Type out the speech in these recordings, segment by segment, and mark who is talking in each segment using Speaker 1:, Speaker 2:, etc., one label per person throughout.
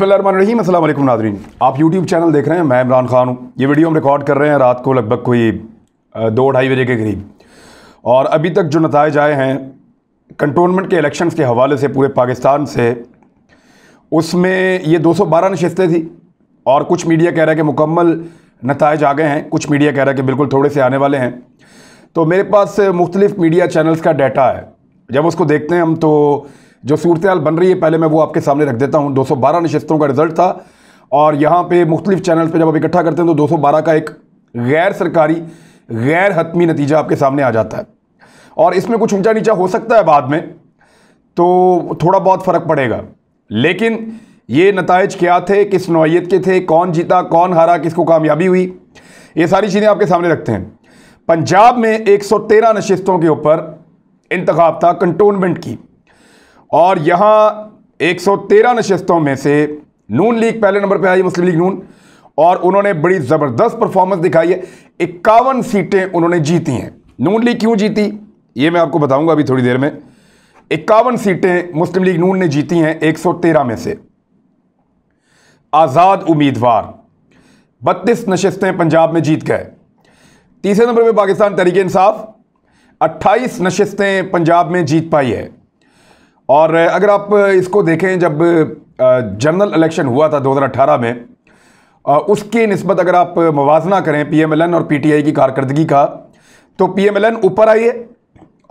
Speaker 1: बसमीम असल नाजरीन आप यूट्यूब चैनल देख रहे हैं मैं इमरान खान हूँ ये वीडियो हम रिकॉर्ड कर रहे हैं रात को लगभग कोई दो ढाई बजे के करीब और अभी तक जो नतज आए हैं कंटोनमेंट के इलेक्शन के हवाले से पूरे पाकिस्तान से उसमें ये 212 नशस्तें थी और कुछ मीडिया कह रहा है कि मुकम्मल नतज आ गए हैं कुछ मीडिया कह रहा है कि बिल्कुल थोड़े से आने वाले हैं तो मेरे पास मुख्तलिफ़ मीडिया चैनल्स का डाटा है जब उसको देखते हैं हम तो जो सूरत हाल बन रही है पहले मैं वो आपके सामने रख देता हूँ बारह नशस्तों का रिज़ल्ट था और यहाँ पर मुख्तलिफ चैनल पर जब आप इकट्ठा करते हैं तो बारह का एक गैर सरकारी गैर हतमी नतीजा आपके सामने आ जाता है और इसमें कुछ ऊंचा नीचा हो सकता है बाद में तो थोड़ा बहुत फ़र्क पड़ेगा लेकिन ये नतज क्या थे किस नौीयत के थे कौन जीता कौन हारा किसको कामयाबी हुई ये सारी चीज़ें आपके सामने रखते हैं पंजाब में 113 नशस्तों के ऊपर इंतखब था कंटोनमेंट की और यहाँ 113 नशस्तों में से नून लीग पहले नंबर पर आई मुस्लिम लीग नून और उन्होंने बड़ी ज़बरदस्त परफॉर्मेंस दिखाई है इक्यावन सीटें उन्होंने जीती हैं नून लीग क्यों जीती ये मैं आपको बताऊंगा अभी थोड़ी देर में इक्यावन सीटें मुस्लिम लीग नून ने जीती हैं 113 में से आज़ाद उम्मीदवार बत्तीस नशस्तें पंजाब में जीत गए तीसरे नंबर पर पाकिस्तान तरीके इंसाफ अट्ठाईस नशस्तें पंजाब में जीत पाई है और अगर आप इसको देखें जब जनरल इलेक्शन हुआ था 2018 में उसके नस्बत अगर आप मुवजना करें पीएमएलएन और पीटीआई की कारकर्दगी का तो पीएमएलएन ऊपर आई है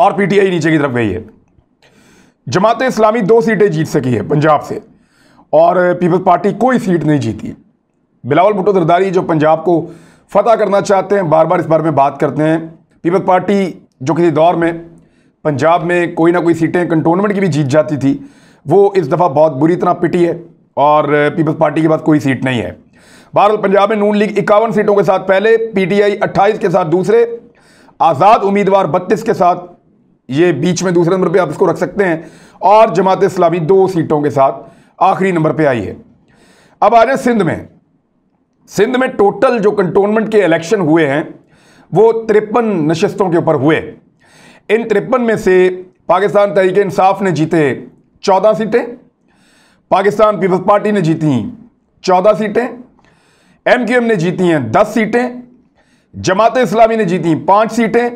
Speaker 1: और पीटीआई नीचे की तरफ गई है जमात इस्लामी दो सीटें जीत सकी है पंजाब से और पीपल्स पार्टी कोई सीट नहीं जीती बिलावल भुट्टो जरदारी जो पंजाब को फतह करना चाहते हैं बार बार इस बारे में बात करते हैं पीपल्स पार्टी जो किसी दौर में पंजाब में कोई ना कोई सीटें कंटोनमेंट की भी जीत जाती थी वो इस दफ़ा बहुत बुरी तरह पिटी है और पीपल्स पार्टी के पास कोई सीट नहीं है बहरहाल पंजाब में नून लीग इक्यावन सीटों के साथ पहले आई अट्ठाईस के साथ दूसरे आज़ाद उम्मीदवार बत्तीस के साथ ये बीच में दूसरे नंबर पर आप इसको रख सकते हैं और जमात इस्लामी दो सीटों के साथ आखिरी नंबर पर आई है अब आ जाए सिंध में सिंध में टोटल जो कंटोनमेंट के इलेक्शन हुए हैं वो तिरपन नशस्तों के ऊपर हुए इन तिरपन में से पाकिस्तान तहरीक इंसाफ ने जीते चौदह सीटें पाकिस्तान पीपल्स पार्टी ने जीती चौदह सीटें एम क्यू एम ने जीती हैं दस सीटें जमात इस्लामी ने जीती पाँच सीटें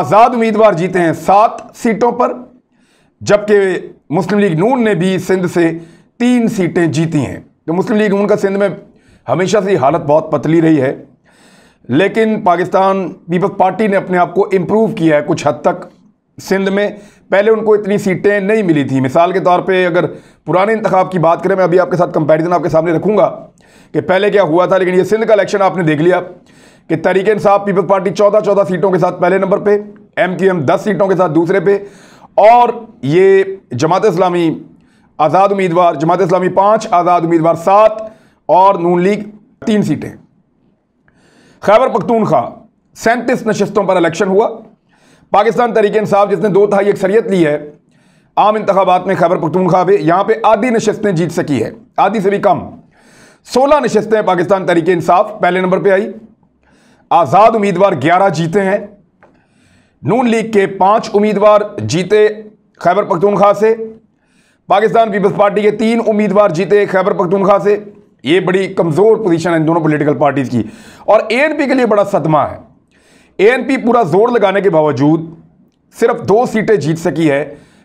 Speaker 1: आज़ाद उम्मीदवार जीते हैं सात सीटों पर जबकि मुस्लिम लीग नून ने भी सिंध से तीन सीटें जीती हैं तो मुस्लिम लीग नून का सिंध में हमेशा से हालत बहुत पतली रही है लेकिन पाकिस्तान पीपल्स पार्टी ने अपने आप को इम्प्रूव किया है कुछ हद तक सिंध में पहले उनको इतनी सीटें नहीं मिली थी मिसाल के तौर पे अगर पुराने इंतखाब की बात करें मैं अभी आपके साथ कंपैरिजन आपके सामने रखूँगा कि पहले क्या हुआ था लेकिन ये सिंध का इलेक्शन आपने देख लिया कि तरीके साहब पीपल्स पार्टी चौदह चौदह सीटों के साथ पहले नंबर पर एम क्यू एम दस सीटों के साथ दूसरे पे और ये जमात इस्लामी आज़ाद उम्मीदवार जमात इस्लामी पाँच आज़ाद उम्मीदवार सात और नून लीग तीन सीटें खैबर पख्तूनखा सैंतीस नशस्तों पर इलेक्शन हुआ पाकिस्तान तरीके इंसाफ जिसने दो तहाई अक्सरियत ली है आम इंतबात में खैबर पख्तूनखा भी यहाँ पर आधी नशस्तें जीत सकी है आधी से भी कम सोलह नशस्तें पाकिस्तान तरीके इंसाफ पहले नंबर पर आई आज़ाद उम्मीदवार ग्यारह जीते हैं नून लीग के पाँच उम्मीदवार जीते खैबर पख्तूनखा से पाकिस्तान पीपल्स पार्टी के तीन उम्मीदवार जीते खैबर पख्तूनखा से ये बड़ी कमज़ोर पोजीशन है इन दोनों पॉलिटिकल पार्टीज़ की और एएनपी के लिए बड़ा सदमा है एएनपी पूरा जोर लगाने के बावजूद सिर्फ दो सीटें जीत सकी है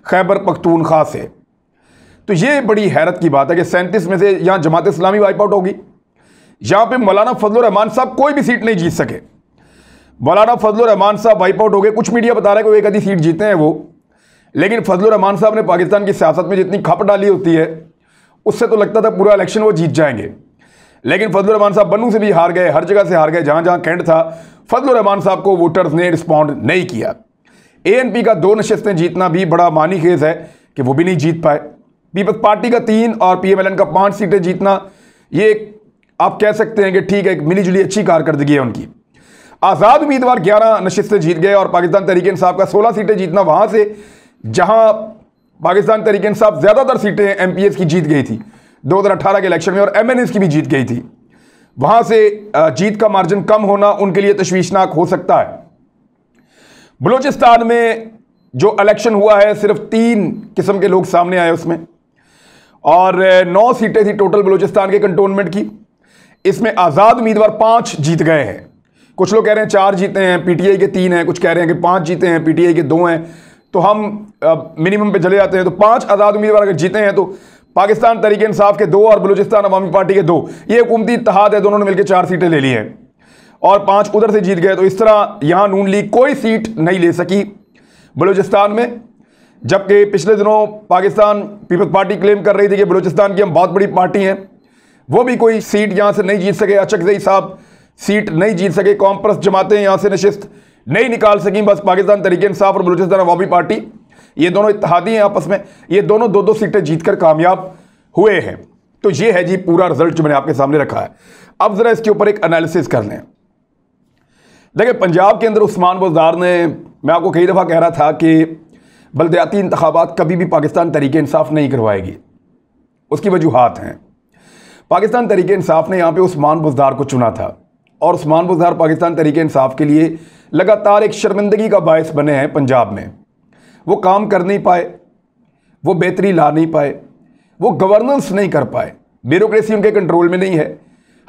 Speaker 1: खैबर पख्तूनख्वा से तो ये बड़ी हैरत की बात है कि सैंतीस में से यहाँ जमात इस्लामी वाइप आउट होगी यहाँ पर मौलाना फजल रहमान साहब कोई भी सीट नहीं जीत सके मौलाना फजल रहमान साहब वाइप आउट हो गए कुछ मीडिया बता रहे हैं कि एक आधी सीट जीते हैं वो लेकिन फजल साहब ने पाकिस्तान की सियासत में जितनी खप डाली होती है उससे तो लगता था पूरा इलेक्शन वो जीत जाएंगे लेकिन फजल रहमान साहब बनू से भी हार गए हर जगह से हार गए जहां जहां कैंट था फजल रहमान साहब को वोटर्स ने रिस्पॉन्ड नहीं किया पी का दो नशस्तें जीतना भी बड़ा मानी खेज है कि वो भी नहीं जीत पाए पीपल्स पार्टी का तीन और पीएमएलएन का पांच सीटें जीतना ये आप कह सकते हैं कि ठीक है एक मिलीजुली अच्छी कारकर्दगी है उनकी आज़ाद उम्मीदवार ग्यारह नशस्तें जीत गए और पाकिस्तान तहरीक इंसाफ का सोलह सीटें जीतना वहाँ से जहाँ पाकिस्तान तरीके इंसाफ ज़्यादातर सीटें एम की जीत गई थी 2018 के इलेक्शन में और एम की भी जीत गई थी वहां से जीत का मार्जिन कम होना उनके लिए तश्वीशनाक हो सकता है बलूचिस्तान में जो इलेक्शन हुआ है सिर्फ तीन किस्म के लोग सामने आए उसमें और नौ सीटें थी टोटल बलूचिस्तान के कंटोनमेंट की इसमें आज़ाद उम्मीदवार पांच जीत गए हैं कुछ लोग कह रहे हैं चार जीते हैं पीटीआई के तीन हैं कुछ कह रहे हैं कि पांच जीते हैं पीटीआई के दो हैं तो हम मिनिमम पे चले जाते हैं तो पांच आज़ाद उम्मीदवार अगर जीते हैं तो पाकिस्तान तरीके इंसाफ के दो और बलूचिस्तान अवामी पार्टी के दो ये हुकूमती इतिहाद है दोनों ने मिलकर चार सीटें ले ली हैं और पांच उधर से जीत गए तो इस तरह यहाँ नून लीग कोई सीट नहीं ले सकी बलूचिस्तान में जबकि पिछले दिनों पाकिस्तान पीपल्स पार्टी क्लेम कर रही थी कि बलूचिस्तान की हम बहुत बड़ी पार्टी हैं वो भी कोई सीट यहाँ से नहीं जीत सके अचकजई साहब सीट नहीं जीत सके कॉम्प्रस जमातें यहाँ से नशस्त नहीं निकाल सकें बस पाकिस्तान तरीके इंसाफ और बलूचिस्तान अवामी पार्टी ये दोनों इतिहादी हैं आपस में ये दोनों दो दो सीटें जीतकर कामयाब हुए हैं तो ये है जी पूरा रिजल्ट जो मैंने आपके सामने रखा है अब ज़रा इसके ऊपर एक एनालिसिस कर लें देखिए पंजाब के अंदर उस्मान बज़दार ने मैं आपको कई दफ़ा कह रहा था कि बलदयाती इंतबात कभी भी पाकिस्तान तरीके इंसाफ नहीं करवाएगी उसकी वजूहत हैं पाकिस्तान तरीके इंसाफ ने यहाँ पे उस्मान बुजदार को चुना था और उस्मान बुजदार पाकिस्तान तरीके इंसाफ के लिए लगातार एक शर्मिंदगी का बायस बने हैं पंजाब में वो काम कर नहीं पाए वो बेहतरी ला नहीं पाए वो गवर्नेंस नहीं कर पाए ब्यूरोक्रेसी उनके कंट्रोल में नहीं है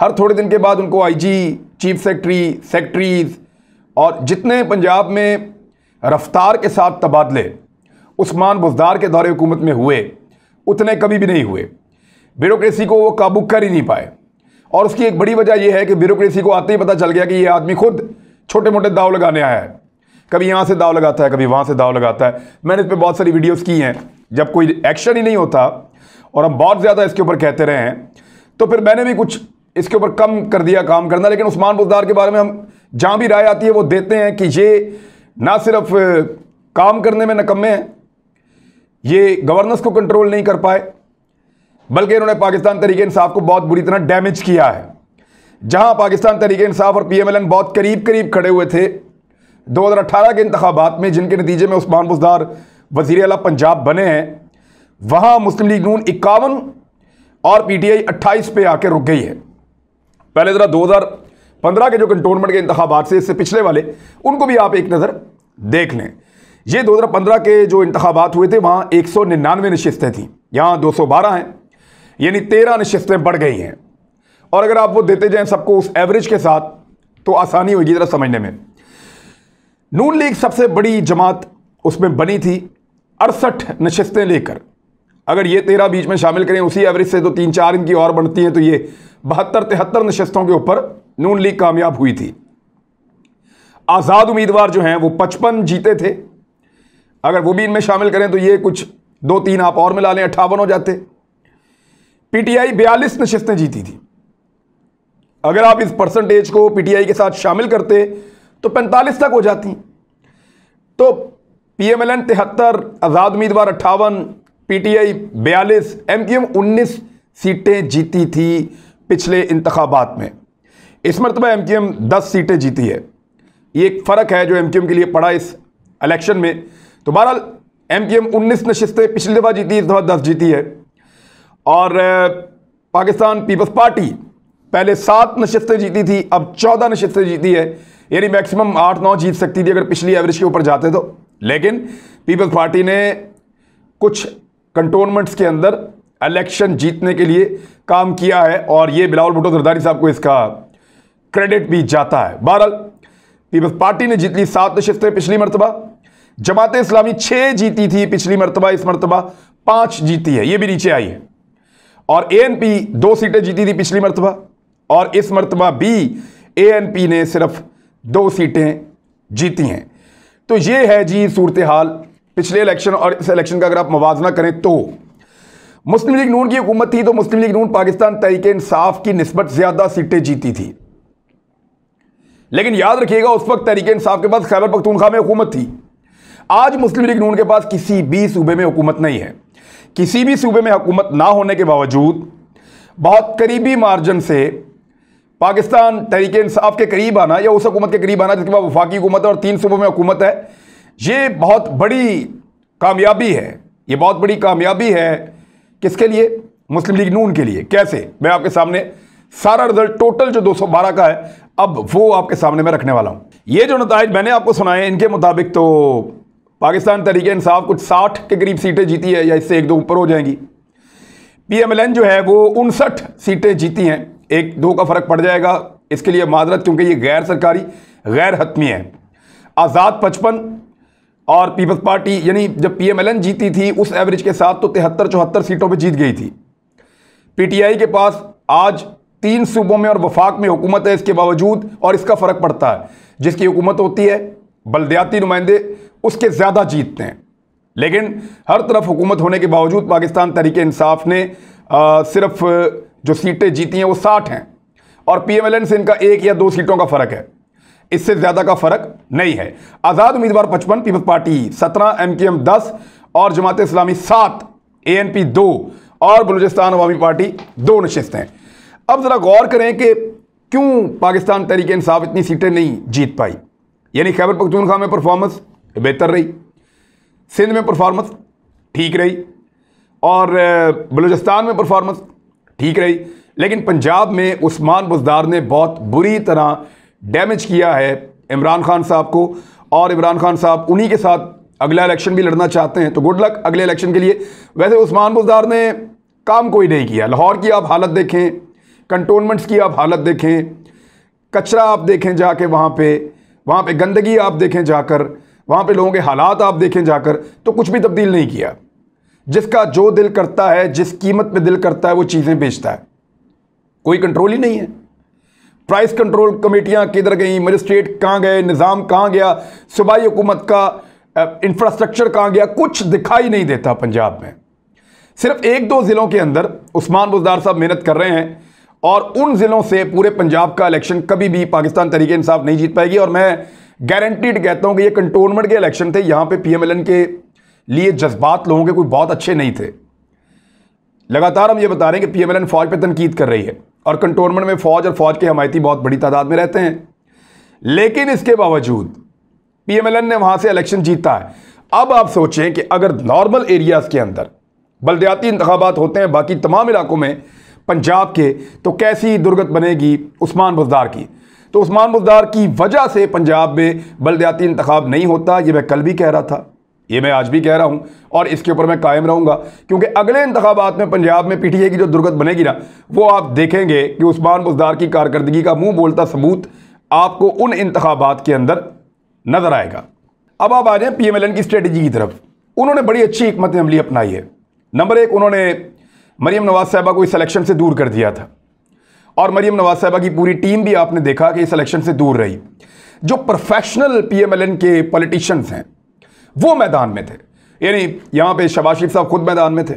Speaker 1: हर थोड़े दिन के बाद उनको आईजी चीफ सेक्रेटरी सेक्रेटरीज और जितने पंजाब में रफ्तार के साथ तबादले उस्मान बुजदार के दौरे हुकूमत में हुए उतने कभी भी नहीं हुए ब्यूरोक्रेसी को वो काबू कर ही नहीं पाए और उसकी एक बड़ी वजह यह है कि ब्यूरोक्रेसी को आते ही पता चल गया कि ये आदमी खुद छोटे मोटे दाव लगाने आया है कभी यहाँ से दाव लगाता है कभी वहाँ से दाव लगाता है मैंने इस पर बहुत सारी वीडियोज़ की हैं जब कोई एक्शन ही नहीं होता और हम बहुत ज़्यादा इसके ऊपर कहते रहे हैं तो फिर मैंने भी कुछ इसके ऊपर कम कर दिया काम करना लेकिन उस्मान बुजदार के बारे में हम जहाँ भी राय आती है वो देते हैं कि ये ना सिर्फ काम करने में नकम्मे हैं ये गवर्नेंस को कंट्रोल नहीं कर पाए बल्कि इन्होंने पाकिस्तान तरीके इंसाफ को बहुत बुरी तरह डैमेज किया है जहां पाकिस्तान तरीके इंसाफ और पीएमएलएन बहुत करीब करीब खड़े हुए थे दो हज़ार अठारह के इंतबात में जिनके नतीजे में उस्मान बुजदार वजीर अला पंजाब बने हैं वहाँ मुस्लिम लीग नून इक्यावन और पी टी आई अट्ठाईस पे आके रुक गई है पहले ज़रा दो हज़ार पंद्रह के जो कंटोनमेंट के इंतबात से इससे पिछले वाले उनको भी आप एक नज़र देख लें ये दो हज़ार पंद्रह के जो इंतबात हुए थे वहाँ एक सौ निन्यानवे नशस्तें थीं यहाँ दो सौ बारह हैं यानी तेरह नशस्तें बढ़ गई हैं और अगर आप वो देते जाएँ सबको उस एवरेज के साथ तो आसानी होगी ज़रा समझने में नून लीग सबसे बड़ी जमात उसमें बनी थी अड़सठ नशस्तें लेकर अगर ये तेरह बीच में शामिल करें उसी एवरेज से तो तीन चार इनकी और बनती हैं तो ये बहत्तर तिहत्तर नशस्तों के ऊपर नून लीग कामयाब हुई थी आज़ाद उम्मीदवार जो हैं वो पचपन जीते थे अगर वो भी इनमें शामिल करें तो ये कुछ दो तीन आप और मिला लें अट्ठावन हो जाते पीटीआई बयालीस नशस्तें जीती थी अगर आप इस परसेंटेज को पीटीआई के साथ शामिल करते तो पैंतालीस तक हो जाती तो पी एम एल एन तिहत्तर आज़ाद उम्मीदवार अट्ठावन पी टी आई बयालीस एम क्यू एम उन्नीस सीटें जीती थी पिछले इंतबात में इस मरतबा एम क्यू एम दस सीटें जीती है ये एक फ़र्क है जो एम क्यू एम के लिए पड़ा इस इलेक्शन में तो बहरहाल एम क्यू एम उन्नीस नशस्तें पिछली दफ़ा जीती इस दफ़ा दस जीती है और पाकिस्तान पीपल्स पार्टी पहले सात नशस्तें जीती थी अब चौदह नशस्तें जीती है यानी मैक्सिमम आठ नौ जीत सकती थी अगर पिछली एवरेज के ऊपर जाते तो लेकिन पीपल्स पार्टी ने कुछ कंटोनमेंट्स के अंदर इलेक्शन जीतने के लिए काम किया है और ये बिलावल भुट्टो जरदारी साहब को इसका क्रेडिट भी जाता है बहरहाल पीपल्स पार्टी ने जीत ली सात नशस्तें पिछली मरतबा जमात इस्लामी छः जीती थी पिछली मरतबा इस मरतबा पाँच जीती है ये भी नीचे आई है और ए दो सीटें जीती थी पिछली मरतबा और इस मरतबा भी ए ने सिर्फ दो सीटें जीती हैं तो ये है जी सूरत हाल पिछले इलेक्शन और इस इलेक्शन का अगर आप मुवजना करें तो मुस्लिम लीग नून की हुकूमत थी तो मुस्लिम लीग नून पाकिस्तान तरीके इंसाफ की नस्बत ज़्यादा सीटें जीती थी लेकिन याद रखिएगा उस वक्त तरीके इंसाफ के पास खैबर पखतूनखा में हुकूमत थी आज मुस्लिम लीग नून के पास किसी भी सूबे में हुकूमत नहीं है किसी भी सूबे में हुकूमत ना होने के बावजूद बहुत करीबी मार्जन से पाकिस्तान तरीके इंसाफ के करीब आना या उस हुकूमत के करीब आना जिसके बाद वफाकी हुकूमत और तीन सूबों में हुकूमत है ये बहुत बड़ी कामयाबी है ये बहुत बड़ी कामयाबी है किसके लिए मुस्लिम लीग नून के लिए कैसे मैं आपके सामने सारा रिजल्ट टोटल जो 212 का है अब वो आपके सामने मैं रखने वाला हूँ ये जो नतज मैंने आपको सुनाए इनके मुताबिक तो पाकिस्तान तरीके इंसाफ कुछ साठ के करीब सीटें जीती है या इससे एक दो ऊपर हो जाएंगी पी एम एल एन जो है वो उनसठ सीटें जीती हैं एक दो का फ़र्क पड़ जाएगा इसके लिए माजरत क्योंकि ये गैर सरकारी गैर हतमी है आज़ाद पचपन और पीपल्स पार्टी यानी जब पीएमएलएन जीती थी उस एवरेज के साथ तो तिहत्तर चौहत्तर सीटों पर जीत गई थी पीटीआई के पास आज तीन सूबों में और वफाक में हुकूमत है इसके बावजूद और इसका फ़र्क पड़ता है जिसकी हुकूमत होती है बलदयाती नुमाइंदे उसके ज़्यादा जीतते हैं लेकिन हर तरफ हुकूमत होने के बावजूद पाकिस्तान तरीके इंसाफ ने आ, सिर्फ जो सीटें जीती हैं वो साठ हैं और पीएमएलएन से इनका एक या दो सीटों का फर्क है इससे ज़्यादा का फर्क नहीं है आज़ाद उम्मीदवार पचपन पीपल्स पार्टी सत्रह एम के एम दस और जमात इस्लामी सात ए एन पी दो और बलूचिस्तान अवामी पार्टी दो हैं अब ज़रा गौर करें कि क्यों पाकिस्तान तहरीक इंसाफ इतनी सीटें नहीं जीत पाई यानी खैबर खां में परफॉर्मेंस बेहतर रही सिंध में परफॉर्मेंस ठीक रही और बलूचिस्तान में परफॉर्मेंस ठीक रही लेकिन पंजाब में उस्मान बुजदार ने बहुत बुरी तरह डैमेज किया है इमरान खान साहब को और इमरान खान साहब उन्हीं के साथ अगला इलेक्शन भी लड़ना चाहते हैं तो गुड लक अगले इलेक्शन के लिए वैसे उस्मान बुजदार ने काम कोई नहीं किया लाहौर की आप हालत देखें कंटोनमेंट्स की आप हालत देखें कचरा आप देखें जाके वहाँ पे वहाँ पे गंदगी आप देखें जाकर वहाँ पे लोगों के हालात आप देखें जाकर तो कुछ भी तब्दील नहीं किया जिसका जो दिल करता है जिस कीमत पे दिल करता है वो चीज़ें बेचता है कोई कंट्रोल ही नहीं है प्राइस कंट्रोल कमेटियां किधर गई मजिस्ट्रेट कहाँ गए निज़ाम कहाँ गया सूबाई हुकूमत का इंफ्रास्ट्रक्चर कहाँ गया कुछ दिखाई नहीं देता पंजाब में सिर्फ एक दो ज़िलों के अंदर उस्मान बुजदार साहब मेहनत कर रहे हैं और उन ज़िलों से पूरे पंजाब का इलेक्शन कभी भी पाकिस्तान तरीके इंसाफ नहीं जीत पाएगी और मैं गारंटीड कहता हूँ कि ये कंटोनमेंट के इलेक्शन थे यहाँ पे पीएमएलएन के लिए जज्बात लोगों के कोई बहुत अच्छे नहीं थे लगातार हम ये बता रहे हैं कि पी एम एल एन फौज पर तनकीद कर रही है और कंटोनमेंट में फ़ौज और फ़ौज के हमायती बहुत बड़ी तादाद में रहते हैं लेकिन इसके बावजूद पी एम एल एन ने वहाँ से इलेक्शन जीता है अब आप सोचें कि अगर नॉर्मल एरियाज़ के अंदर बलदयाती इंतबात होते हैं बाकी तमाम इलाकों में पंजाब के तो कैसी दुर्गत बनेगी उस्मान बुजदार की तो उस्मान बुजदार की वजह से पंजाब में बलदयाती इंतब नहीं होता ये मैं कल भी कह रहा था ये मैं आज भी कह रहा हूँ और इसके ऊपर मैं कायम रहूंगा क्योंकि अगले इंतबात में पंजाब में पीटीए की जो दुर्गत बनेगी ना वो आप देखेंगे कि उस्मान बुजदार की कारकर्दगी का मुंह बोलता सबूत आपको उन इंतबात के अंदर नज़र आएगा अब आप आ जाए पी एम एल एन की स्ट्रेटजी की तरफ उन्होंने बड़ी अच्छी हमत अमली अपनाई है नंबर एक उन्होंने मरीम नवाज साहबा को इस सलेक्शन से दूर कर दिया था और मरीम नवाज साहबा की पूरी टीम भी आपने देखा कि इस सलेक्शन से दूर रही जो प्रोफेशनल पीएमएलएन के पॉलिटिशियंस हैं वो मैदान में थे यानी यहाँ पे शबाज शरीफ साहब खुद मैदान में थे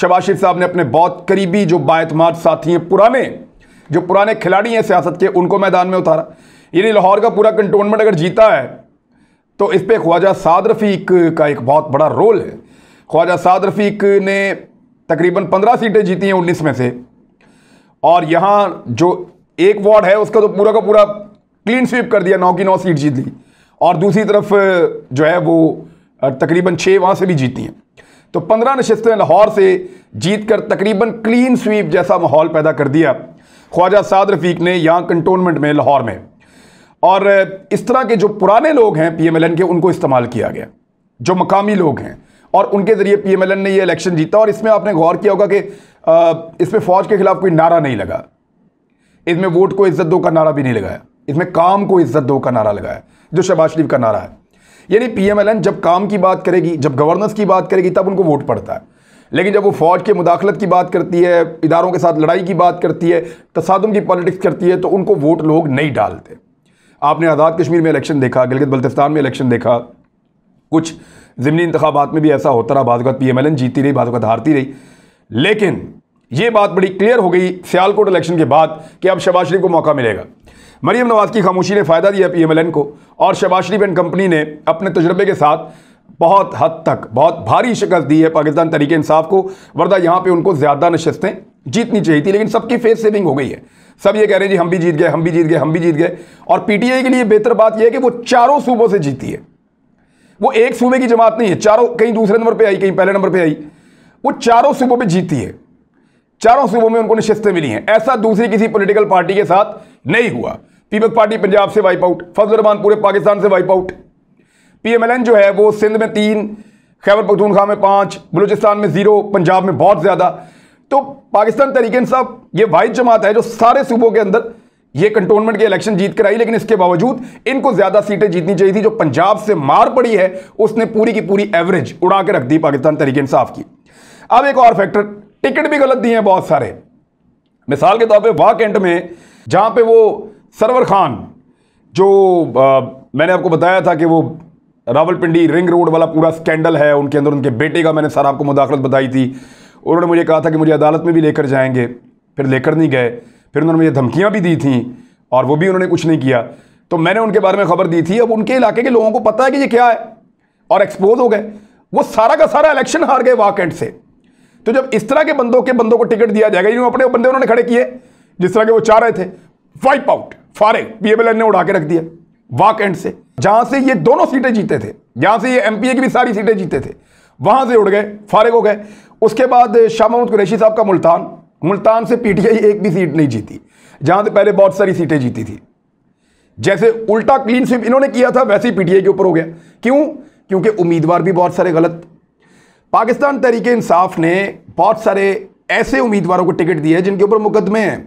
Speaker 1: शबाज शरीफ साहब ने अपने बहुत करीबी जो बातमार साथी हैं पुराने जो पुराने खिलाड़ी हैं सियासत के उनको मैदान में उतारा यानी लाहौर का पूरा कंटोनमेंट अगर जीता है तो इस पर ख्वाजा साद रफ़ीक का एक बहुत बड़ा रोल है ख्वाजा साद रफ़ीक ने तकरीबन पंद्रह सीटें जीती हैं उन्नीस में से और यहाँ जो एक वार्ड है उसका तो पूरा का पूरा क्लीन स्वीप कर दिया नौ की नौ सीट जीत ली और दूसरी तरफ जो है वो तकरीबन छः वहाँ से भी जीती हैं तो पंद्रह नशस्तें लाहौर से जीत कर तकरीबन क्लीन स्वीप जैसा माहौल पैदा कर दिया ख्वाजा साद रफीक ने यहाँ कंटोनमेंट में लाहौर में और इस तरह के जो पुराने लोग हैं पी एम एल एन के उनको इस्तेमाल किया गया जो मकामी लोग हैं और उनके ज़रिए पी एम एल एन ने यह इलेक्शन जीता और इसमें आपने गौर किया होगा कि इसमें फ़ौज के ख़िलाफ़ कोई नारा नहीं लगा इसमें वोट को इज्जत दो का नारा भी नहीं लगाया इसमें काम को इज्जत दो का नारा लगाया जो शहबाज शरीफ का नारा है यानी पीएमएलएन जब काम की बात करेगी जब गवर्नेंस की बात करेगी तब उनको वोट पड़ता है लेकिन जब वो फौज के मुदाखलत की बात करती है इदारों के साथ लड़ाई की बात करती है तसादम की पॉलिटिक्स करती है तो उनको वोट लोग नहीं डालते आपने आज़ाद कश्मीर में इलेक्शन देखा गिलगित बल्तिस्तान में इलेक्शन देखा कुछ ज़मनी इंतबात में भी ऐसा होता रहा बाद पी एम एल एन जीती रही बाद हारती रही लेकिन ये बात बड़ी क्लियर हो गई सियालकोट इलेक्शन के बाद कि अब शबाज शरीफ को मौका मिलेगा मरीम नवाज की खामोशी ने फ़ायदा दिया पी एम एल एन को और शबाज शरीफ एंड कंपनी ने अपने तजर्बे के साथ बहुत हद तक बहुत भारी शिकस्त दी है पाकिस्तान तरीके इंसाफ को वरदा यहाँ पे उनको ज़्यादा नशस्तें जीतनी चाहिए थी लेकिन सबकी फेस सेविंग हो गई है सब ये कह रहे हैं जी हम भी जीत गए हम भी जीत गए हम भी जीत गए और पीटीआई के लिए बेहतर बात यह है कि वो चारों सूबों से जीती है वो एक सूबे की जमात नहीं है चारों कहीं दूसरे नंबर पर आई कहीं पहले नंबर पर आई वो चारों सूबों पर जीती है चारों सूबों में उनको नशस्तें मिली हैं ऐसा दूसरी किसी पोलिटिकल पार्टी के साथ नहीं हुआ पीपल्स पार्टी पंजाब से वाइप आउट फजल रहमान पूरे पाकिस्तान से वाइप आउट पीएमएलएन जो है वो सिंध में तीन खैबर पखतूनखा में पाँच बलूचिस्तान में ज़ीरो पंजाब में बहुत ज़्यादा तो पाकिस्तान तरीके साहब ये वाइट जमात है जो सारे सूबों के अंदर ये कंटोनमेंट के इलेक्शन जीत कर आई लेकिन इसके बावजूद इनको ज़्यादा सीटें जीतनी चाहिए थी जो पंजाब से मार पड़ी है उसने पूरी की पूरी एवरेज उड़ा के रख दी पाकिस्तान तरीके इंसाफ की अब एक और फैक्टर टिकट भी गलत दिए हैं बहुत सारे मिसाल के तौर पर वाह कैंट में जहाँ पे वो सरवर खान जो आ, मैंने आपको बताया था कि वो रावलपिंडी रिंग रोड वाला पूरा स्कैंडल है उनके अंदर उनके बेटे का मैंने सर आपको मुदाखलत बताई थी उन्होंने मुझे कहा था कि मुझे अदालत में भी लेकर जाएंगे फिर लेकर नहीं गए फिर उन्होंने मुझे धमकियाँ भी दी थी और वो भी उन्होंने कुछ नहीं किया तो मैंने उनके बारे में खबर दी थी अब उनके इलाके के लोगों को पता है कि ये क्या है और एक्सपोज हो गए वो सारा का सारा इलेक्शन हार गए वाकेंट से तो जब इस तरह के बंदों के बंदों को टिकट दिया जाएगा जिन्होंने अपने बंदे उन्होंने खड़े किए जिस तरह के वो चाह रहे थे वाइप आउट फारे पीएमएलएन ने उड़ा के रख दिया वाक एंड से जहां से ये दोनों सीटें जीते थे जहां से ये एमपीए की भी सारी सीटें जीते थे वहां से उड़ गए फारिग हो गए उसके बाद शाह महमूद कुरैशी साहब का मुल्तान मुल्तान से पीटीआई एक भी सीट नहीं जीती जहां से पहले बहुत सारी सीटें जीती थी जैसे उल्टा क्लीन स्वीप इन्होंने किया था वैसे ही पीटीआई के ऊपर हो गया क्यों क्योंकि उम्मीदवार भी बहुत सारे गलत पाकिस्तान तरीके इंसाफ ने बहुत सारे ऐसे उम्मीदवारों को टिकट दिए जिनके ऊपर मुकदमे हैं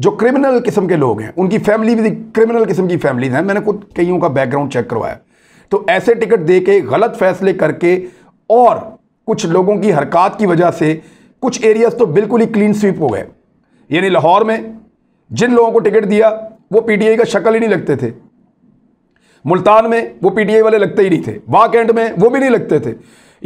Speaker 1: जो क्रिमिनल किस्म के लोग हैं उनकी फैमिली भी क्रिमिनल किस्म की फैमिलीज हैं मैंने खुद कईयों का बैकग्राउंड चेक करवाया तो ऐसे टिकट दे के गलत फैसले करके और कुछ लोगों की हरकत की वजह से कुछ एरियाज़ तो बिल्कुल ही क्लीन स्वीप हो गए यानी लाहौर में जिन लोगों को टिकट दिया वो पीटीआई का शक्ल ही नहीं लगते थे मुल्तान में वो पीटीआई वाले लगते ही नहीं थे एंड में वो भी नहीं लगते थे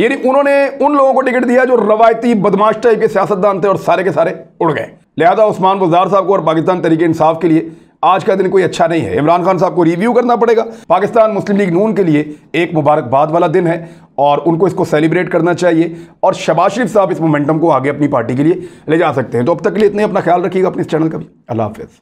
Speaker 1: यानी उन्होंने उन लोगों को टिकट दिया जो रवायती बदमाश टाइप के सियासतदान थे और सारे के सारे उड़ गए लिहाजा उस्मान बुजार साहब को और पाकिस्तान तरीके इंसाफ के लिए आज का दिन कोई अच्छा नहीं है इमरान खान साहब को रिव्यू करना पड़ेगा पाकिस्तान मुस्लिम लीग नून के लिए एक मुबारकबाद वाला दिन है और उनको इसको सेलिब्रेट करना चाहिए और शबाज शरीफ साहब इस मोमेंटम को आगे अपनी पार्टी के लिए ले जा सकते हैं तो अब तक के लिए इतने अपना ख्याल रखिएगा अपने इस चैनल का भी अल्लाह हाफिज़